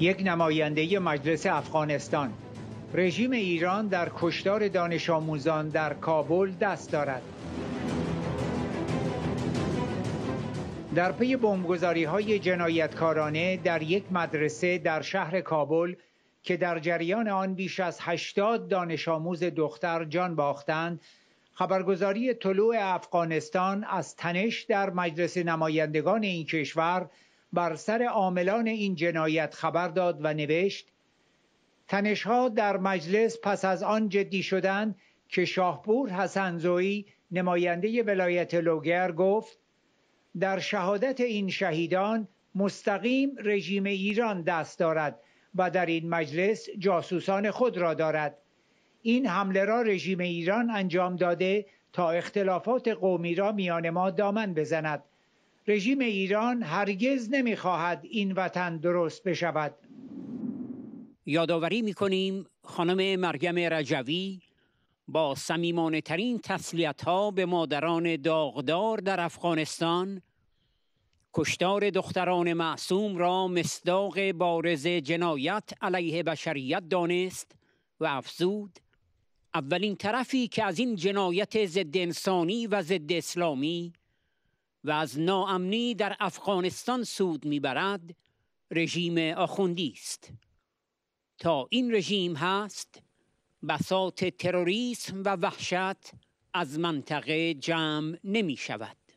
یک نماینده مجلس افغانستان رژیم ایران در کشتار دانش آموزان در کابل دست دارد در پی بمبگذاری های جنایتکارانه در یک مدرسه در شهر کابل که در جریان آن بیش از 80 دانش آموز دختر جان باختند خبرگزاری طلوع افغانستان از تنش در مجلس نمایندگان این کشور بر سر عاملان این جنایت خبر داد و نوشت تنشها در مجلس پس از آن جدی شدند که شاهپور حسنزویی نماینده ولایت لوگر گفت در شهادت این شهیدان مستقیم رژیم ایران دست دارد و در این مجلس جاسوسان خود را دارد این حمله را رژیم ایران انجام داده تا اختلافات قومی را میان ما دامن بزند رژیم ایران هرگز نمیخواهد این وطن درست بشود یادآوری میکنیم خانم مریم رجوی با سمیمانه ترین تسلیت ها به مادران داغدار در افغانستان کشتار دختران معصوم را مصداق بارز جنایت علیه بشریت دانست و افزود اولین طرفی که از این جنایت ضد انسانی و ضد اسلامی و از ناامنی در افغانستان سود میبرد رژیم آخوندی است تا این رژیم هست بساط تروریسم و وحشت از منطقه جمع نمی شود